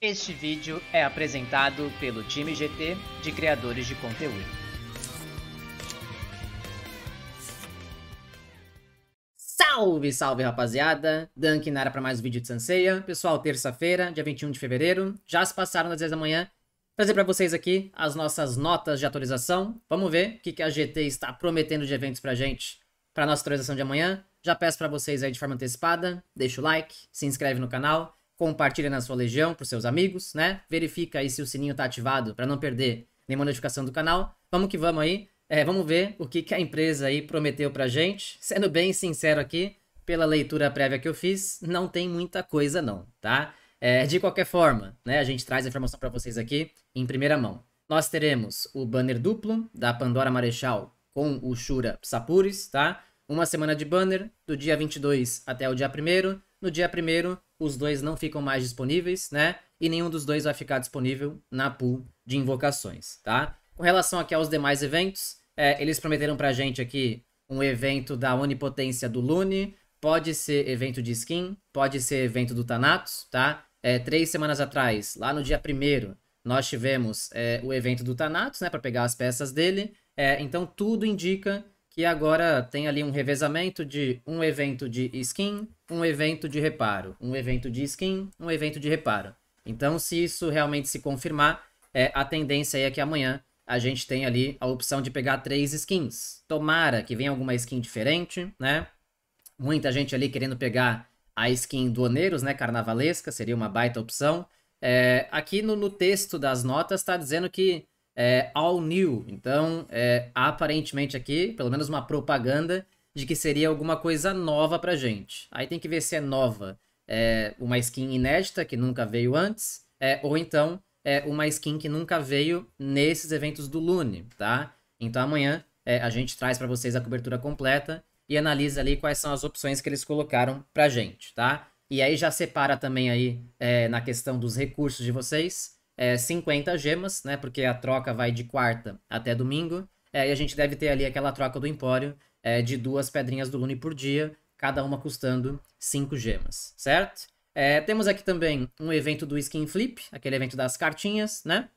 Este vídeo é apresentado pelo time GT de criadores de conteúdo. Salve, salve rapaziada! Dan nara para mais um vídeo de Sanseia. Pessoal, terça-feira, dia 21 de fevereiro, já se passaram das 10 da manhã. Trazer para vocês aqui as nossas notas de atualização. Vamos ver o que a GT está prometendo de eventos pra gente para nossa atualização de amanhã. Já peço para vocês aí de forma antecipada, deixa o like, se inscreve no canal compartilha na sua legião para seus amigos, né? Verifica aí se o sininho tá ativado para não perder nenhuma notificação do canal. Vamos que vamos aí. É, vamos ver o que, que a empresa aí prometeu para gente. Sendo bem sincero aqui, pela leitura prévia que eu fiz, não tem muita coisa não, tá? É, de qualquer forma, né, a gente traz a informação para vocês aqui em primeira mão. Nós teremos o banner duplo da Pandora Marechal com o Shura Sapuris, tá? Uma semana de banner, do dia 22 até o dia 1 no dia 1 os dois não ficam mais disponíveis, né? E nenhum dos dois vai ficar disponível na pool de invocações, tá? Com relação aqui aos demais eventos, é, eles prometeram pra gente aqui um evento da onipotência do Lune, pode ser evento de skin, pode ser evento do Thanatos, tá? É, três semanas atrás, lá no dia primeiro, nós tivemos é, o evento do Thanatos, né? Pra pegar as peças dele. É, então tudo indica que agora tem ali um revezamento de um evento de skin, um evento de reparo, um evento de skin, um evento de reparo. Então, se isso realmente se confirmar, é, a tendência é que amanhã a gente tem ali a opção de pegar três skins. Tomara que venha alguma skin diferente, né? Muita gente ali querendo pegar a skin do Oneiros, né? Carnavalesca, seria uma baita opção. É, aqui no, no texto das notas está dizendo que é, all new. Então, é, aparentemente aqui, pelo menos uma propaganda de que seria alguma coisa nova pra gente. Aí tem que ver se é nova, é, uma skin inédita que nunca veio antes, é, ou então é uma skin que nunca veio nesses eventos do Lune, tá? Então amanhã é, a gente traz para vocês a cobertura completa e analisa ali quais são as opções que eles colocaram pra gente, tá? E aí já separa também aí é, na questão dos recursos de vocês é, 50 gemas, né? Porque a troca vai de quarta até domingo. É, e a gente deve ter ali aquela troca do Empório é, de duas pedrinhas do Lune por dia, cada uma custando 5 gemas, certo? É, temos aqui também um evento do Skin Flip, aquele evento das cartinhas, né?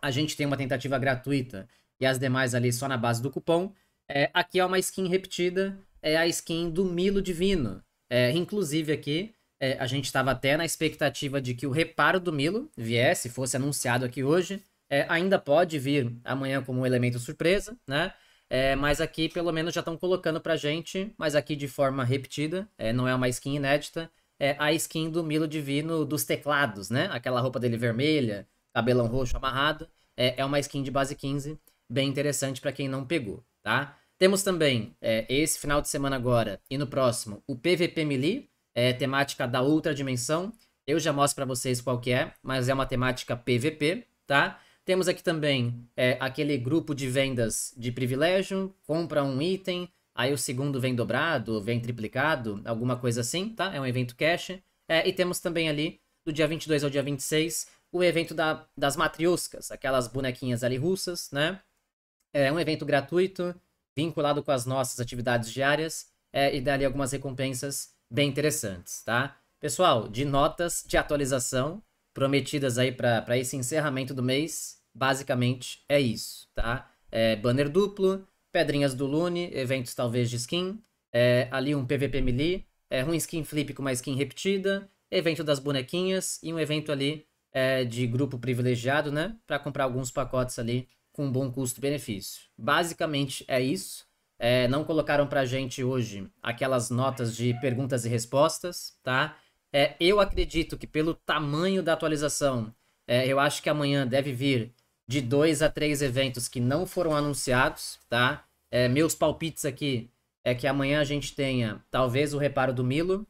A gente tem uma tentativa gratuita e as demais ali só na base do cupom. É, aqui é uma skin repetida, é a skin do Milo Divino. É, inclusive aqui, é, a gente estava até na expectativa de que o reparo do Milo viesse, fosse anunciado aqui hoje. É, ainda pode vir amanhã como um elemento surpresa, né? É, mas aqui pelo menos já estão colocando pra gente, mas aqui de forma repetida, é, não é uma skin inédita, é a skin do Milo Divino dos teclados, né? Aquela roupa dele vermelha, cabelão roxo amarrado, é, é uma skin de base 15, bem interessante para quem não pegou, tá? Temos também é, esse final de semana agora e no próximo o PVP Melee, é, temática da outra dimensão. Eu já mostro para vocês qual que é, mas é uma temática PVP, tá? Temos aqui também é, aquele grupo de vendas de privilégio, compra um item, aí o segundo vem dobrado, vem triplicado, alguma coisa assim, tá? É um evento cash. É, e temos também ali, do dia 22 ao dia 26, o evento da, das matrioscas, aquelas bonequinhas ali russas, né? É um evento gratuito, vinculado com as nossas atividades diárias, é, e dali algumas recompensas bem interessantes, tá? Pessoal, de notas de atualização prometidas aí para esse encerramento do mês, basicamente é isso, tá? É, banner duplo, pedrinhas do Lune, eventos talvez de skin, é, ali um PVP melee, é, um skin flip com uma skin repetida, evento das bonequinhas e um evento ali é, de grupo privilegiado, né? Para comprar alguns pacotes ali com bom custo-benefício. Basicamente é isso. É, não colocaram pra gente hoje aquelas notas de perguntas e respostas, tá? É, eu acredito que pelo tamanho da atualização, é, eu acho que amanhã deve vir de dois a três eventos que não foram anunciados, tá? É, meus palpites aqui é que amanhã a gente tenha talvez o reparo do Milo.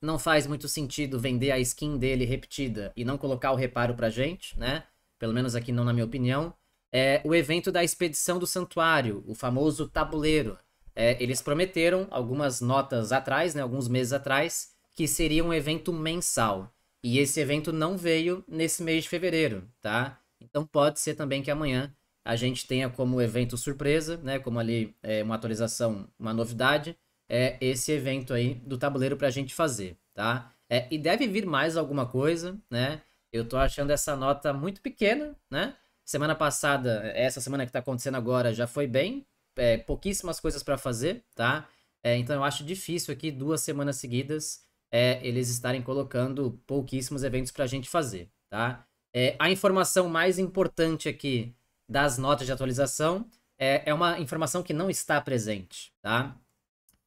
Não faz muito sentido vender a skin dele repetida e não colocar o reparo pra gente, né? Pelo menos aqui não na minha opinião é, o evento da expedição do santuário, o famoso tabuleiro. É, eles prometeram, algumas notas atrás, né, alguns meses atrás, que seria um evento mensal. E esse evento não veio nesse mês de fevereiro, tá? Então pode ser também que amanhã a gente tenha como evento surpresa, né? Como ali é, uma atualização, uma novidade, é esse evento aí do tabuleiro para a gente fazer, tá? É, e deve vir mais alguma coisa, né? Eu tô achando essa nota muito pequena, né? Semana passada, eh, essa semana que está acontecendo agora, já foi bem. É, pouquíssimas coisas para fazer, tá? É, então eu acho difícil aqui duas semanas seguidas é, eles estarem colocando pouquíssimos eventos para a gente fazer, tá? É, a informação mais importante aqui das notas de atualização é, é, uma informação que não está presente, tá?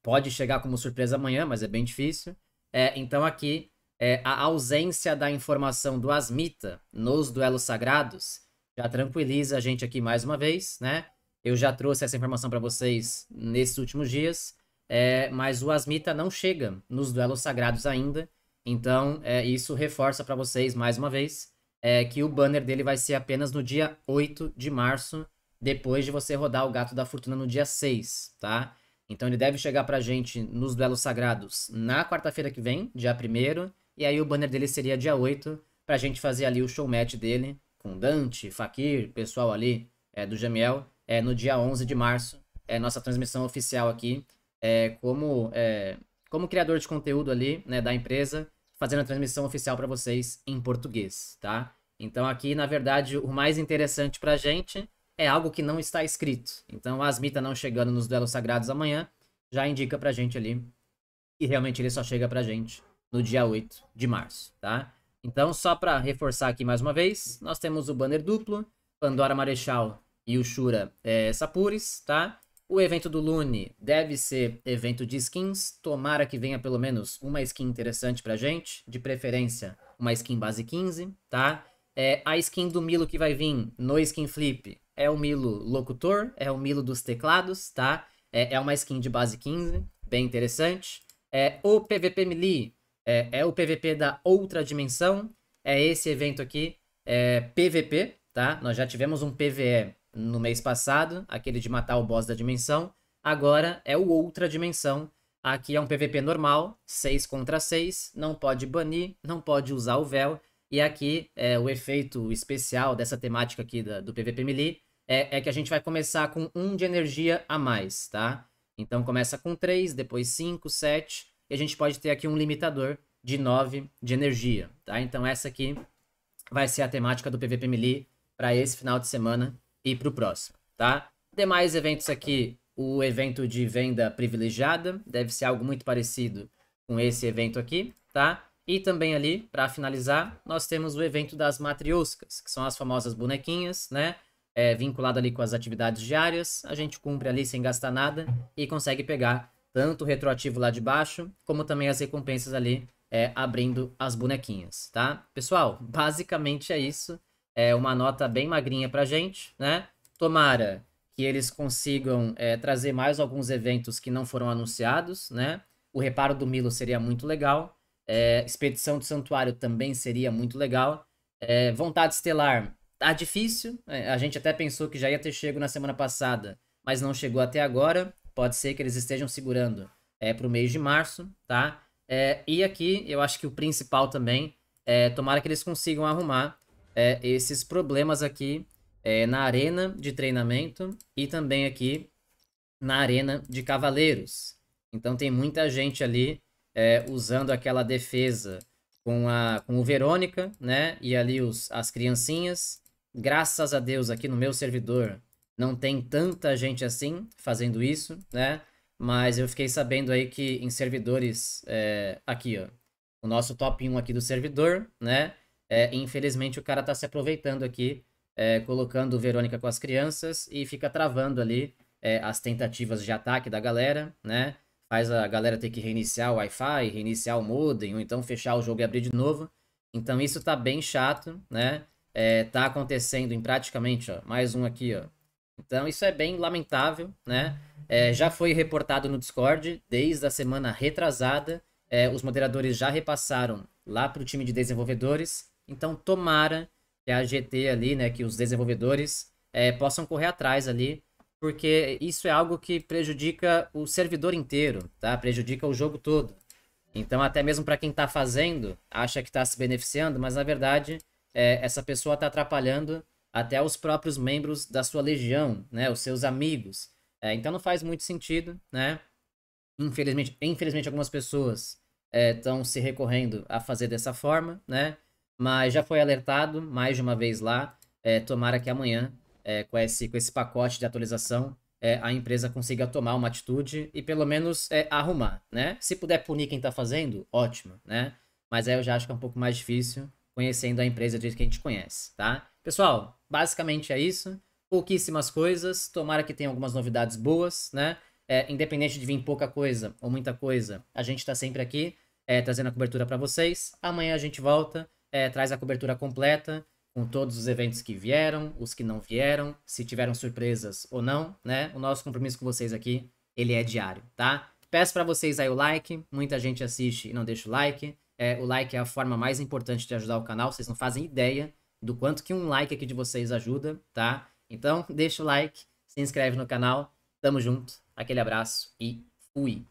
Pode chegar como surpresa amanhã, mas é bem difícil. É, então aqui, a ausência da informação do Asmita nos duelos sagrados já tranquiliza a gente aqui mais uma vez, né? Eu já trouxe essa informação para vocês nesses últimos dias, é, mas o Asmita não chega nos duelos sagrados ainda, então é, isso reforça para vocês mais uma vez é, que o banner dele vai ser apenas no dia 8 de março, depois de você rodar o Gato da Fortuna no dia 6, tá? Então ele deve chegar pra gente nos duelos sagrados na quarta-feira que vem, dia 1 e aí o banner dele seria dia 8, pra gente fazer ali o show match dele com Dante, Fakir, pessoal ali é, do Jamiel, é, no dia 11 de março, é nossa transmissão oficial aqui, é, como, é, como criador de conteúdo ali, né, da empresa, fazendo a transmissão oficial para vocês em português, tá? Então aqui, na verdade, o mais interessante a gente é algo que não está escrito. Então, a Asmita não chegando nos duelos sagrados amanhã, já indica para gente ali que realmente ele só chega para gente no dia 8 de março, tá? Então, só para reforçar aqui mais uma vez, nós temos o banner duplo, Pandora Marechal e o Shura é, tá? O evento do Lune deve ser evento de skins. Tomara que venha pelo menos uma skin interessante pra gente. De preferência, uma skin base 15, tá? É, a skin do Milo que vai vir no Skin Flip é o Milo Locutor, é o Milo dos teclados, tá? É, é uma skin de base 15, bem interessante. É, o PVP Melee é, é, o PVP da outra dimensão, é esse evento aqui, é PVP, tá? Nós já tivemos um PVE no mês passado, aquele de matar o boss da dimensão. Agora é o outra dimensão. Aqui é um PVP normal, 6 contra 6, não pode banir, não pode usar o véu. E aqui é o efeito especial dessa temática aqui da, do PVP Melee é, é que a gente vai começar com 1 um de energia a mais, tá? Então começa com 3, depois 5, 7, e a gente pode ter aqui um limitador de 9 de energia, tá? Então essa aqui vai ser a temática do PVP Melee para esse final de semana e para o próximo, tá? Demais eventos aqui, o evento de venda privilegiada deve ser algo muito parecido com esse evento aqui, tá? E também ali, para finalizar, nós temos o evento das matrioscas, que são as famosas bonequinhas, né? É, vinculado ali com as atividades diárias, a gente cumpre ali sem gastar nada e consegue pegar tanto o retroativo lá de baixo, como também as recompensas ali é, abrindo as bonequinhas, tá? Pessoal, basicamente é isso. É uma nota bem magrinha pra gente, né? Tomara que eles consigam é, trazer mais alguns eventos que não foram anunciados, né? O reparo do Milo seria muito legal. É, Expedição do Santuário também seria muito legal. É, Vontade Estelar tá difícil. Né? a gente até pensou que já ia ter chego na semana passada, mas não chegou até agora pode ser que eles estejam segurando é, para o mês de março, tá? É, e aqui eu acho que o principal também é tomara que eles consigam arrumar é, esses problemas aqui é, na arena de treinamento e também aqui na arena de cavaleiros. Então tem muita gente ali é, usando aquela defesa com, a, com o Verônica, né? E ali os, as criancinhas. Graças a Deus aqui no meu servidor não tem tanta gente assim fazendo isso, né? Mas eu fiquei sabendo aí que em servidores, é, aqui, ó, o nosso top 1 aqui do servidor, né? É, infelizmente o cara tá se aproveitando aqui, é, colocando Verônica com as crianças e fica travando ali é, as tentativas de ataque da galera, né? Faz a galera ter que reiniciar o Wi-Fi, reiniciar o modem, ou então fechar o jogo e abrir de novo. Então isso tá bem chato, né? É, tá acontecendo em praticamente, ó, mais um aqui, ó, então isso é bem lamentável, né? É, já foi reportado no Discord desde a semana retrasada. É, os moderadores já repassaram lá para o time de desenvolvedores. Então tomara que a GT ali, né, que os desenvolvedores é, possam correr atrás ali, porque isso é algo que prejudica o servidor inteiro, tá? Prejudica o jogo todo. Então até mesmo para quem está fazendo acha que está se beneficiando, mas na verdade é, essa pessoa está atrapalhando até os próprios membros da sua legião, né, os seus amigos. É, então não faz muito sentido, né? Infelizmente, infelizmente algumas pessoas estão é, se recorrendo a fazer dessa forma, né? Mas já foi alertado mais de uma vez lá. É, tomara que amanhã, é, com, esse, com esse pacote de atualização, é, a empresa consiga tomar uma atitude e pelo menos é, arrumar, né? Se puder punir quem está fazendo, ótimo, né? Mas aí eu já acho que é um pouco mais difícil, conhecendo a empresa desde que a gente conhece, tá? Pessoal, basicamente é isso. Pouquíssimas coisas. Tomara que tenha algumas novidades boas, né? É, independente de vir pouca coisa ou muita coisa, a gente está sempre aqui é, trazendo a cobertura para vocês. Amanhã a gente volta, é, traz a cobertura completa com todos os eventos que vieram, os que não vieram, se tiveram surpresas ou não, né? O nosso compromisso com vocês aqui, ele é diário, tá? Peço para vocês aí o like, muita gente assiste e não deixa o like. É, o like é a forma mais importante de ajudar o canal, vocês não fazem ideia do quanto que um like aqui de vocês ajuda, tá? Então, deixa o like, se inscreve no canal, tamo junto, aquele abraço e fui!